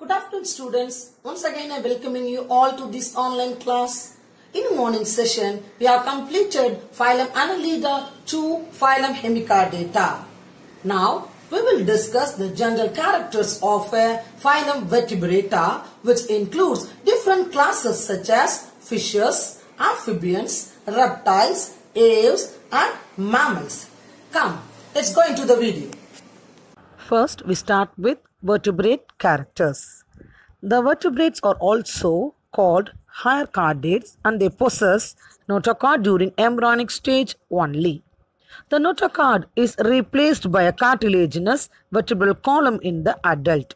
Good afternoon students. Once again I am welcoming you all to this online class. In the morning session, we have completed phylum Annelida to phylum Hemicardata. Now, we will discuss the general characters of a phylum Vertebrata which includes different classes such as fishes, amphibians, reptiles, apes and mammals. Come, let's go into the video. First, we start with vertebrate characters. The vertebrates are also called higher cardates and they possess notochord during embryonic stage only. The notochord is replaced by a cartilaginous vertebral column in the adult.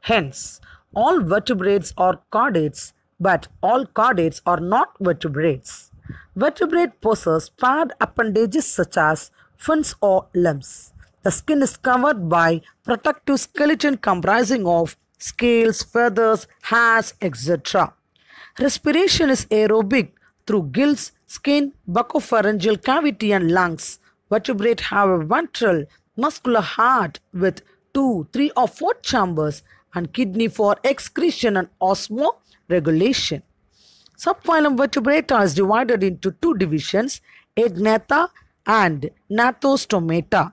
Hence, all vertebrates are chordates, but all chordates are not vertebrates. Vertebrate possess paired appendages such as fins or limbs. The skin is covered by protective skeleton comprising of scales, feathers, hairs, etc. Respiration is aerobic through gills, skin, buccopharyngeal cavity and lungs. Vertebrate have a ventral muscular heart with two, three or four chambers and kidney for excretion and osmoregulation. Subphylum vertebrata is divided into two divisions, agnatha and nathostomata.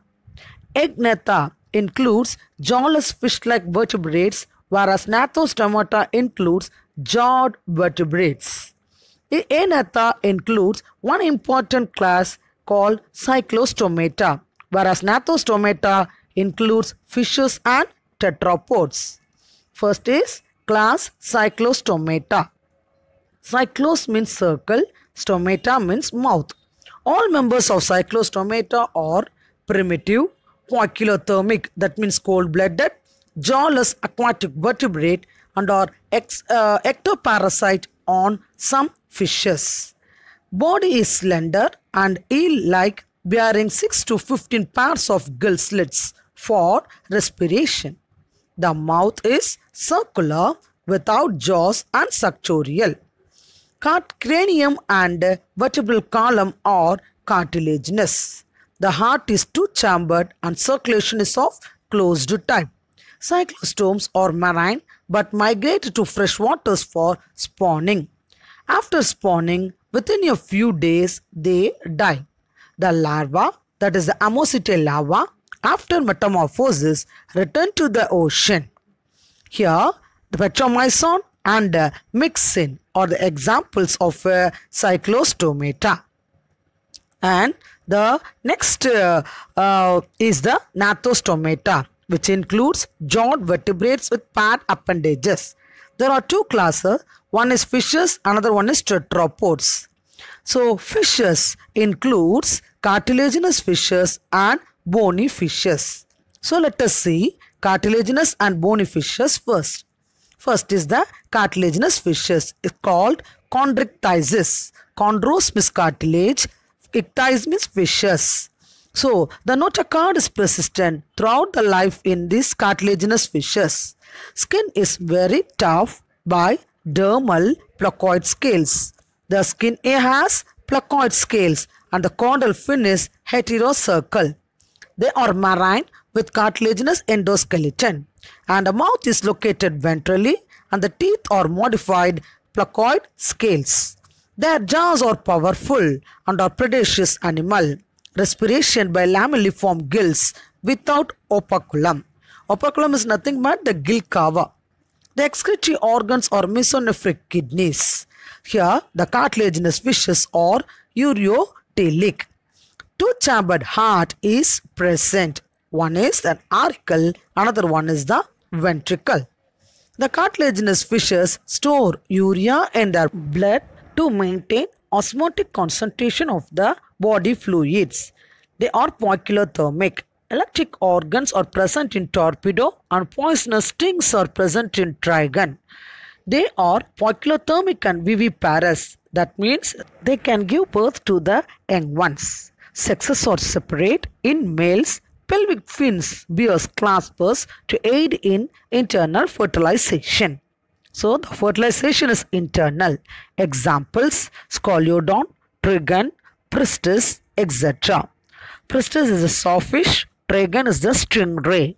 Ecgnatha includes jawless fish-like vertebrates, whereas Nathostomata includes jawed vertebrates. Enatha includes one important class called Cyclostomata, whereas Nathostomata includes fishes and tetrapods. First is class Cyclostomata. Cyclos means circle, stomata means mouth. All members of Cyclostomata are primitive, aquilothermic, that means cold blooded, jawless aquatic vertebrate, and are ex, uh, ectoparasite on some fishes. Body is slender and eel like, bearing 6 to 15 pairs of gill slits for respiration. The mouth is circular without jaws and suctorial. Cart cranium and vertebral column are cartilaginous. The heart is two chambered and circulation is of closed type. Cyclostomes are marine but migrate to fresh waters for spawning. After spawning, within a few days, they die. The larva, that is the amosite larva, after metamorphosis, return to the ocean. Here, the petromycin and uh, mixin are the examples of uh, cyclostomata. And the next uh, uh, is the nathostomata which includes joint vertebrates with paired appendages. There are two classes. One is fishes, another one is tetrapods. So fishes includes cartilaginous fishes and bony fishes. So let us see cartilaginous and bony fishes first. First is the cartilaginous fishes. It's called Chondrichthyes. Chondros miscartilage Ictais means vicious. So, the notochord is persistent throughout the life in these cartilaginous fishes. Skin is very tough by dermal placoid scales. The skin has placoid scales and the caudal fin is heterocircle. They are marine with cartilaginous endoskeleton and the mouth is located ventrally and the teeth are modified placoid scales. Their jaws are powerful and are predaceous animal. Respiration by lamelliform gills without operculum. Operculum is nothing but the gill cover. The excretory organs are mesonephric kidneys. Here, the cartilaginous fishes are ureotelic. Two-chambered heart is present. One is the auricle, another one is the ventricle. The cartilaginous fishes store urea in their blood to maintain osmotic concentration of the body fluids. They are poikilothermic. Electric organs are present in torpedo and poisonous stings are present in trigon. They are poikilothermic and viviparous. That means they can give birth to the young ones. Sexes are separate in males. Pelvic fins bears claspers to aid in internal fertilization. So the fertilization is internal. Examples Scoliodon, Trigon, Pristis, etc. Pristis is a sawfish, Trigon is the stingray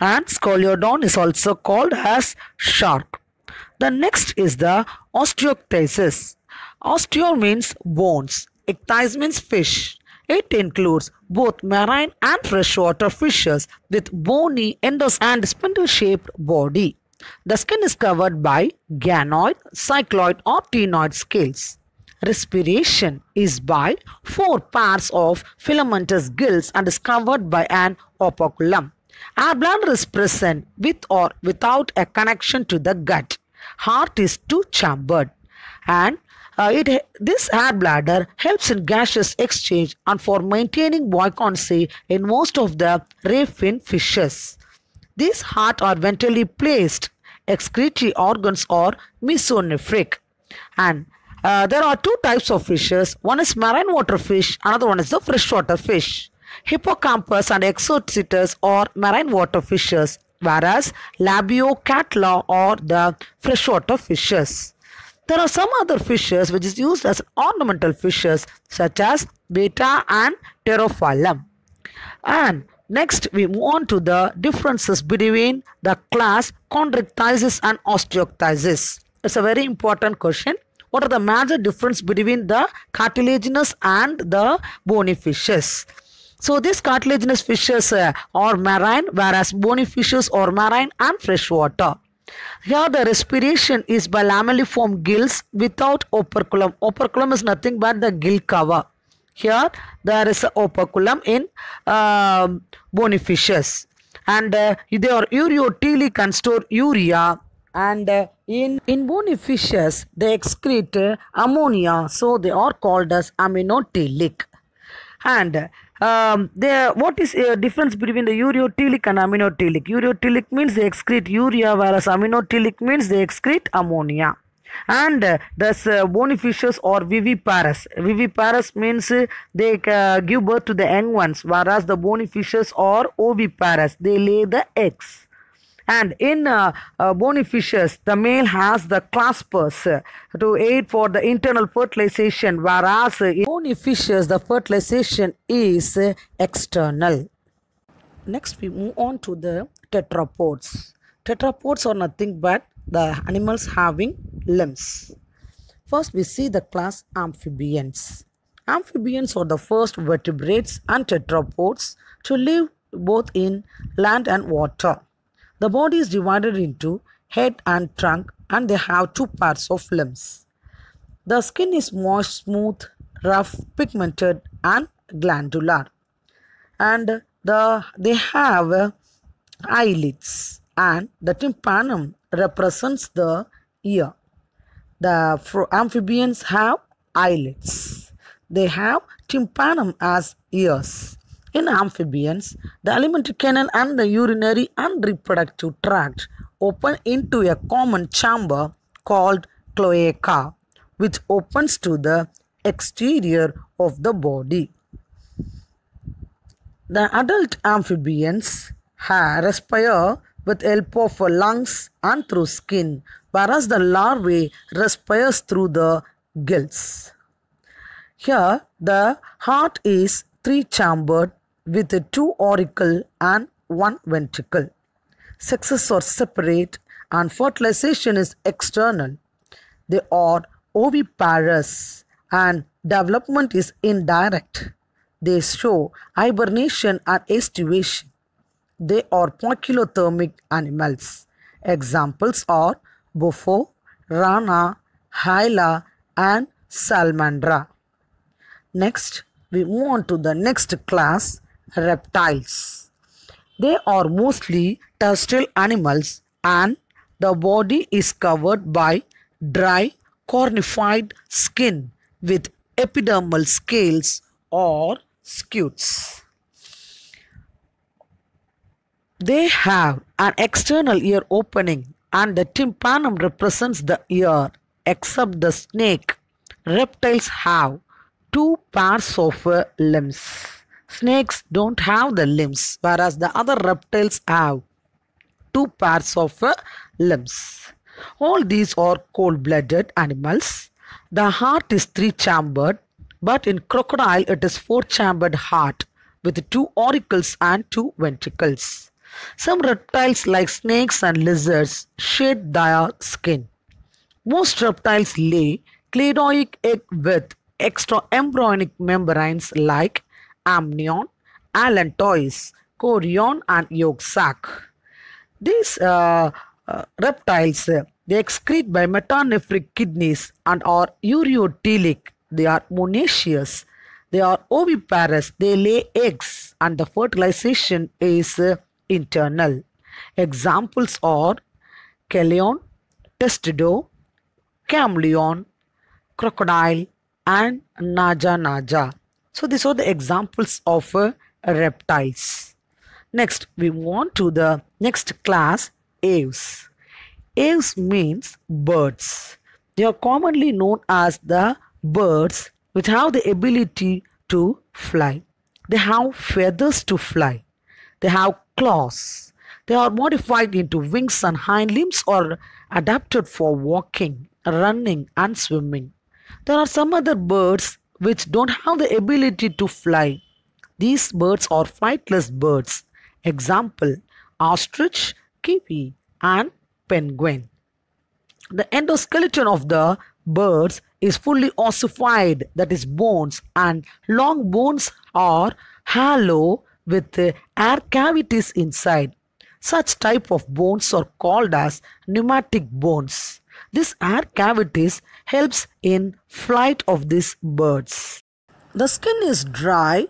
and Scoliodon is also called as shark. The next is the osteoctasis. Osteo means bones, ichthys means fish. It includes both marine and freshwater fishes with bony endos and spindle shaped body. The skin is covered by ganoid, cycloid or tenoid scales. Respiration is by four pairs of filamentous gills and is covered by an operculum. Our bladder is present with or without a connection to the gut. Heart is two-chambered and uh, it, this air bladder helps in gaseous exchange and for maintaining buoyancy in most of the ray fin fishes. These heart are ventrally placed excretory organs or mesonephric. And uh, there are two types of fishes. One is marine water fish, another one is the freshwater fish. Hippocampus and exocetus are marine water fishes, whereas labiocatla are the freshwater fishes. There are some other fishes which is used as ornamental fishes such as beta and pterophyllum. And Next, we move on to the differences between the class chondrichthysis and osteochthysis. It's a very important question. What are the major difference between the cartilaginous and the bony fishes? So these cartilaginous fishes uh, are marine whereas bony fishes are marine and freshwater. Here the respiration is by lamelliform gills without operculum. Operculum is nothing but the gill cover. Here there is a operculum in uh, um, bonifishes and uh, they are can store urea and uh, in in bonifishes they excrete uh, ammonia so they are called as aminotelic and um, what is a uh, difference between the ureotelic and aminotelic ureotelic means they excrete urea whereas aminotelic means they excrete ammonia and uh, thus uh, fishes or viviparous viviparous means uh, they uh, give birth to the young ones whereas the fishes or oviparous they lay the eggs and in uh, uh, the male has the claspers uh, to aid for the internal fertilization, whereas in fishes the fertilization is external. Next, we move on to the tetrapods. Tetrapods are nothing but the animals having limbs. First, we see the class amphibians. Amphibians were the first vertebrates and tetrapods to live both in land and water. The body is divided into head and trunk and they have two parts of limbs. The skin is moist, smooth, rough, pigmented and glandular. And the, they have eyelids and the tympanum represents the ear. The amphibians have eyelids. They have tympanum as ears. In amphibians, the alimentary canal and the urinary and reproductive tract open into a common chamber called cloaca, which opens to the exterior of the body. The adult amphibians respire with help of lungs and through skin whereas the larvae respires through the gills. Here the heart is three-chambered with two auricle and one ventricle. Sexes are separate and fertilization is external. They are oviparous and development is indirect. They show hibernation and estivation. They are poikilothermic animals. Examples are Buffo, Rana, Hyla and Salmandra. Next, we move on to the next class, reptiles. They are mostly terrestrial animals and the body is covered by dry cornified skin with epidermal scales or scutes. They have an external ear opening and the tympanum represents the ear, except the snake. Reptiles have two pairs of uh, limbs. Snakes don't have the limbs, whereas the other reptiles have two pairs of uh, limbs. All these are cold blooded animals. The heart is three chambered, but in crocodile it is four chambered heart with two auricles and two ventricles. Some reptiles like snakes and lizards shed their skin. Most reptiles lay cladoic egg with extra embryonic membranes like amnion, allantois, chorion and yolk sac. These uh, uh, reptiles uh, they excrete by metanephric kidneys and are ureotelic. They are monoecious. They are oviparous. They lay eggs and the fertilization is uh, internal. Examples are Calion, testudo, Camleon, Crocodile and Naja Naja. So these are the examples of uh, reptiles. Next we want to the next class aves. Aves means birds. They are commonly known as the birds which have the ability to fly. They have feathers to fly. They have claws. They are modified into wings and hind limbs or adapted for walking, running, and swimming. There are some other birds which don't have the ability to fly. These birds are flightless birds. Example ostrich, kiwi, and penguin. The endoskeleton of the birds is fully ossified, that is, bones, and long bones are hollow with uh, air cavities inside. Such type of bones are called as pneumatic bones. This air cavities helps in flight of these birds. The skin is dry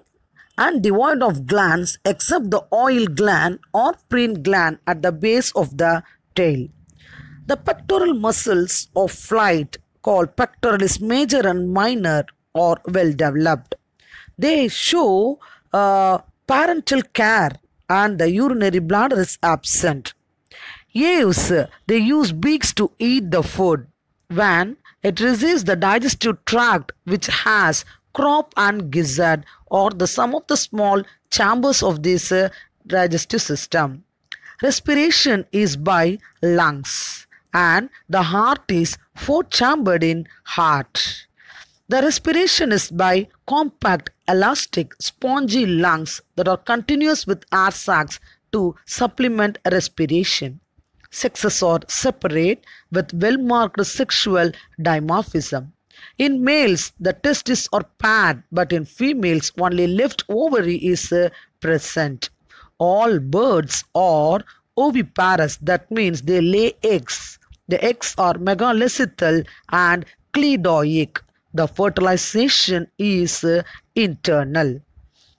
and devoid of glands except the oil gland or preen gland at the base of the tail. The pectoral muscles of flight called pectoralis major and minor are well developed. They show uh, parental care and the urinary bladder is absent. Yes, they use beaks to eat the food. When it receives the digestive tract which has crop and gizzard or the sum of the small chambers of this uh, digestive system. Respiration is by lungs and the heart is four chambered in heart. The respiration is by compact elastic, spongy lungs that are continuous with air sacs to supplement respiration. Sexes are separate with well marked sexual dimorphism. In males, the testes are paired, but in females, only left ovary is uh, present. All birds are oviparous, that means they lay eggs. The eggs are megalecithal and cleidoic the fertilization is uh, internal.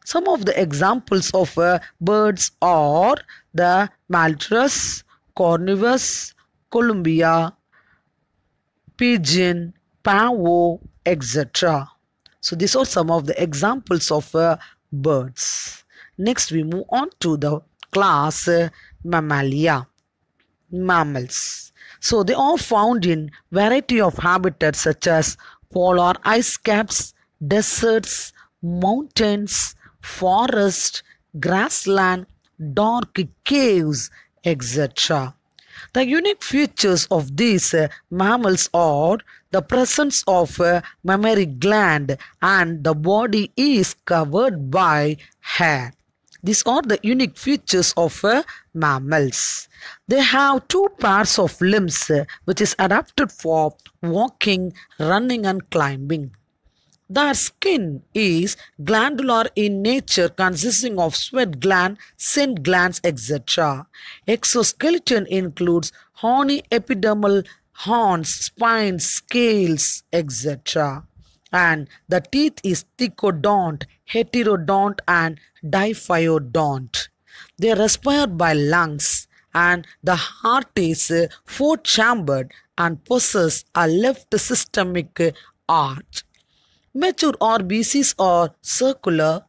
Some of the examples of uh, birds are the maltreus, cornivus, columbia, pigeon, pavo, etc. So these are some of the examples of uh, birds. Next we move on to the class Mammalia, mammals. So they are found in variety of habitats such as polar ice caps, deserts, mountains, forest, grassland, dark caves, etc. The unique features of these uh, mammals are the presence of a uh, mammary gland and the body is covered by hair. These are the unique features of uh, mammals. They have two pairs of limbs uh, which is adapted for walking, running and climbing. Their skin is glandular in nature consisting of sweat gland, scent glands, etc. Exoskeleton includes horny epidermal horns, spines, scales, etc. And the teeth is thicodont, heterodont and diphyodont. They respire by lungs and the heart is uh, four chambered and possess a left systemic arch. Mature RBCs are circular,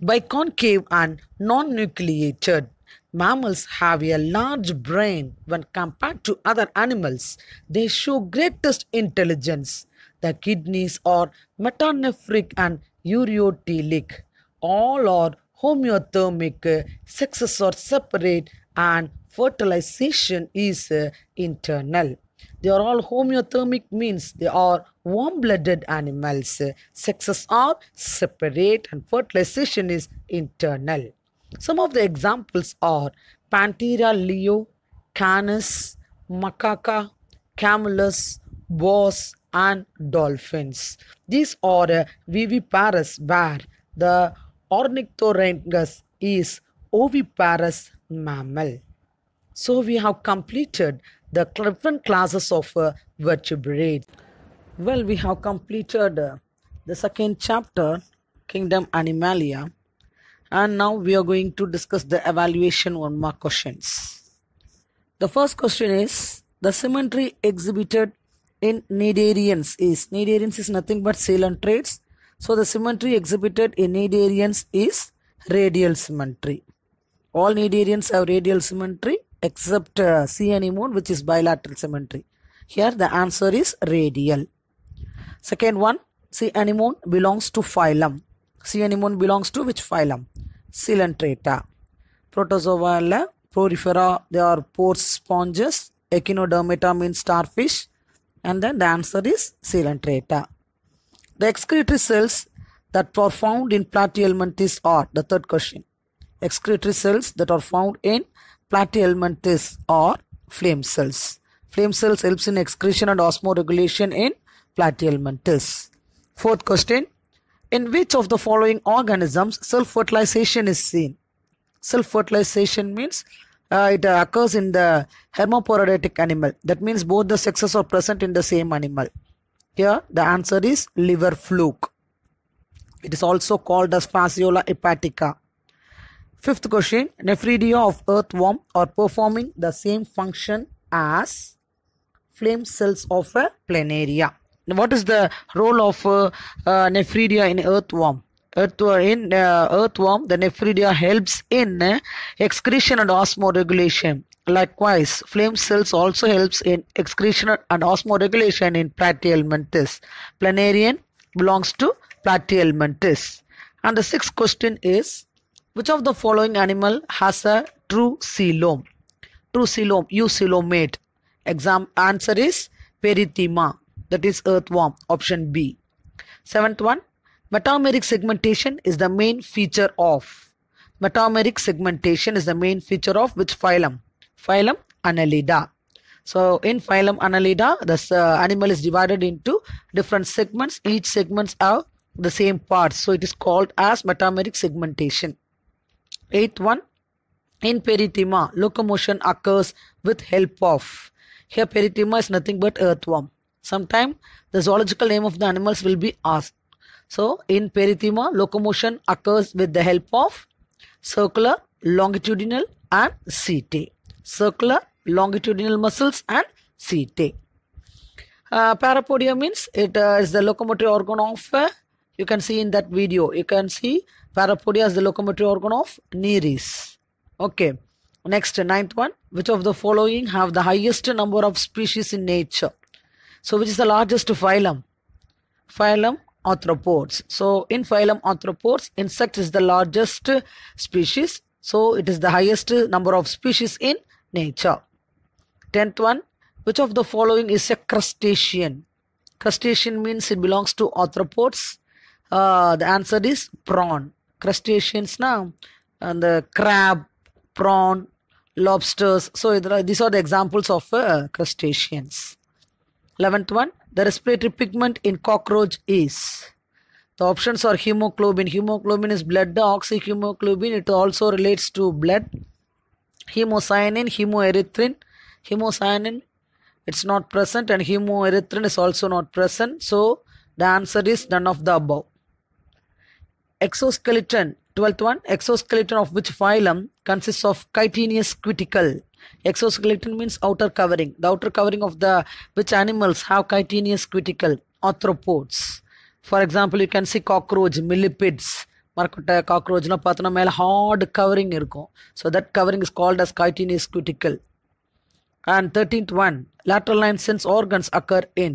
biconcave and non-nucleated. Mammals have a large brain when compared to other animals. They show greatest intelligence. The kidneys are metanephric and ureotelic. All are homeothermic uh, sexes are separate and fertilization is uh, internal. They are all homeothermic means they are warm-blooded animals. Sexes are separate and fertilization is internal. Some of the examples are Panthera leo, Canis, Macaca, Camelus, Boss and dolphins. These are uh, viviparous where the Ornithorhynchus is oviparous mammal. So we have completed the different classes of uh, vertebrates. Well, we have completed uh, the second chapter, Kingdom Animalia. And now we are going to discuss the evaluation one more questions. The first question is, the symmetry exhibited in Nidarians is, Nidarians is nothing but Ceylon traits so the symmetry exhibited in cnidarians is radial symmetry. All cnidarians have radial symmetry except uh, C anemone which is bilateral symmetry. Here the answer is radial. Second one, C anemone belongs to phylum. C anemone belongs to which phylum? Coelenterata. Protozoa la prorifera they are pore sponges. Echinodermata means starfish and then the answer is Coelenterata. The excretory cells that are found in platyhelminthes are the third question. Excretory cells that are found in platyhelminthes are flame cells. Flame cells helps in excretion and osmoregulation in platyhelminthes. Fourth question. In which of the following organisms self-fertilization is seen? Self-fertilization means uh, it occurs in the hermaphroditic animal. That means both the sexes are present in the same animal. Here the answer is liver fluke. It is also called as fasciola hepatica. Fifth question, nephridia of earthworm are performing the same function as flame cells of a planaria. Now, what is the role of uh, uh, nephridia in earthworm? Earthworm, in uh, earthworm, the nephridia helps in uh, excretion and osmoregulation. Likewise, flame cells also helps in excretion and osmoregulation in platyhelminthes. Planarian belongs to platyhelminthes. And the sixth question is, which of the following animal has a true coelom? True coelom, eucoelomate. Exam answer is perithema, that is earthworm, option B. Seventh one, metameric segmentation is the main feature of. Metameric segmentation is the main feature of which phylum? phylum Annelida. So in phylum Annelida, this uh, animal is divided into different segments. Each segments have the same parts. So it is called as metameric segmentation. Eighth one, in peritima, locomotion occurs with help of. Here peritima is nothing but earthworm. Sometime the zoological name of the animals will be asked. So in peritima, locomotion occurs with the help of circular, longitudinal and CT circular, longitudinal muscles and setae. Uh, parapodia means it uh, is the locomotory organ of, uh, you can see in that video, you can see parapodia is the locomotory organ of Nereis. Okay, next ninth one, which of the following have the highest number of species in nature? So which is the largest phylum? Phylum arthropods. So in phylum arthropods, insect is the largest species. So it is the highest number of species in nature. Tenth one, which of the following is a crustacean? Crustacean means it belongs to arthropods. Uh, the answer is prawn. Crustaceans now, and the crab, prawn, lobsters. So these are the examples of uh, crustaceans. Eleventh one, the respiratory pigment in cockroach is. The options are hemoglobin. Hemoglobin is blood. The oxyhemoglobin, it also relates to blood. Hemocyanin, hemoerythrin, hemocyanin it's not present and hemoerythrin is also not present. So the answer is none of the above. Exoskeleton, 12th one, exoskeleton of which phylum consists of chitinous cuticle. Exoskeleton means outer covering. The outer covering of the which animals have chitinous cuticle, arthropods. For example, you can see cockroach, millipedes, மரக்கொட்டை காக்ரோச்லாம் பார்த்தோன்னா மேலே hard covering இருக்கும் so that covering is called as chitinous cuticle and thirteenth one lateral line sense organs occur in?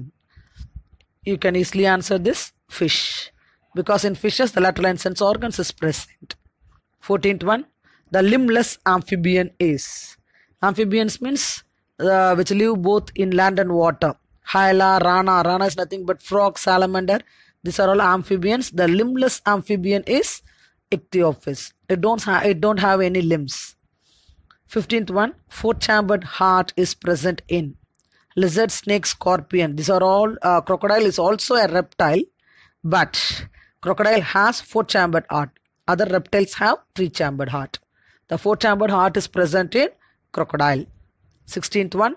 You can easily answer this fish because in fishes the lateral line sense organs is present. 14th one, the limbless amphibian is. Amphibians means uh, which live both in land and water. Hyla, Rana. Rana is nothing but frog, salamander these are all amphibians. The limbless amphibian is ichthyophis. It don't have it don't have any limbs. Fifteenth one, four-chambered heart is present in lizard, snake, scorpion. These are all uh, crocodile is also a reptile, but crocodile has four-chambered heart. Other reptiles have three-chambered heart. The four-chambered heart is present in crocodile. Sixteenth one,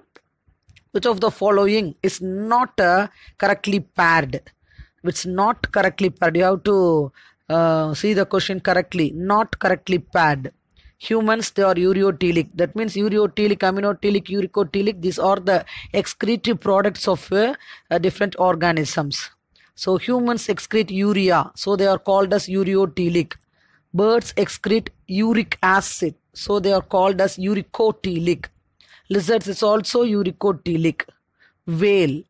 which of the following is not uh, correctly paired? which not correctly paired. You have to uh, see the question correctly. Not correctly paired. Humans, they are ureotelic. That means ureotelic, aminotelic, uricotelic. These are the excretive products of uh, uh, different organisms. So humans excrete urea. So they are called as ureotelic. Birds excrete uric acid. So they are called as uricotelic. Lizards is also uricotelic. Whale.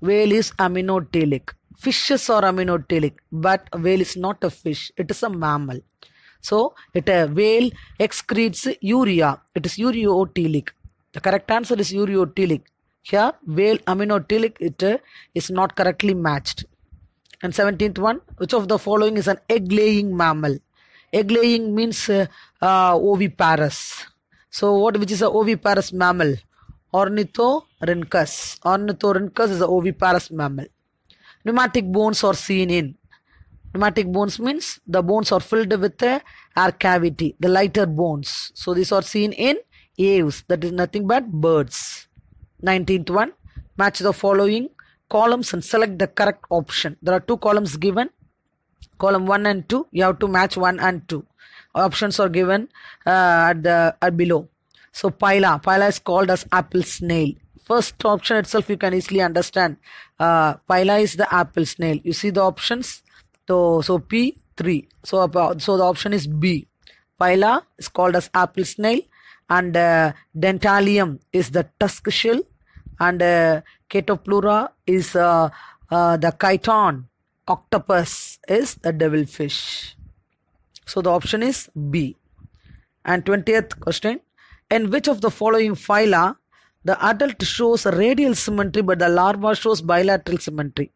Whale is aminotelic fishes are aminotylic but whale is not a fish it is a mammal so it a uh, whale excretes urea it is ureotelic the correct answer is ureotelic here whale aminotylic it uh, is not correctly matched and 17th one which of the following is an egg laying mammal egg laying means uh, uh, oviparous so what which is a oviparous mammal ornithorhynchus ornithorhynchus is a oviparous mammal Pneumatic bones are seen in. Pneumatic bones means the bones are filled with air cavity, the lighter bones. So these are seen in aves, that is nothing but birds. 19th one, match the following columns and select the correct option. There are two columns given, column 1 and 2. You have to match 1 and 2. Options are given uh, at the at below. So pila, pila is called as apple snail first option itself you can easily understand uh, is the apple snail you see the options so so p3 so uh, so the option is b Pila is called as apple snail and uh, dentalium is the tusk shell and uh, is uh, uh, the chiton octopus is the devil fish so the option is b and 20th question in which of the following phyla the adult shows radial symmetry, but the larva shows bilateral symmetry.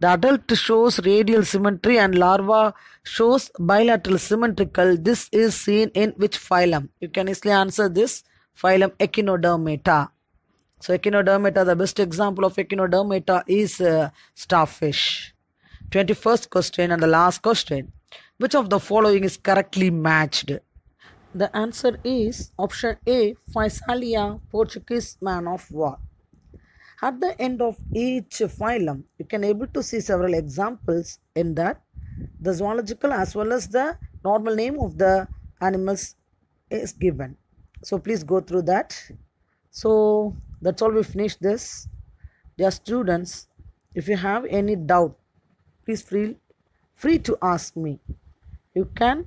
The adult shows radial symmetry and larva shows bilateral symmetrical. This is seen in which phylum? You can easily answer this phylum Echinodermata. So Echinodermata, the best example of Echinodermata is uh, starfish. 21st question and the last question. Which of the following is correctly matched? The answer is option A Faisalia, Portuguese man of war. At the end of each phylum, you can able to see several examples in that the zoological as well as the normal name of the animals is given. So please go through that. So that's all we finish this. Dear students, if you have any doubt, please feel free to ask me. You can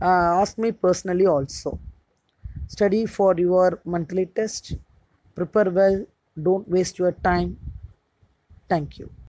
uh, ask me personally also study for your monthly test prepare well don't waste your time thank you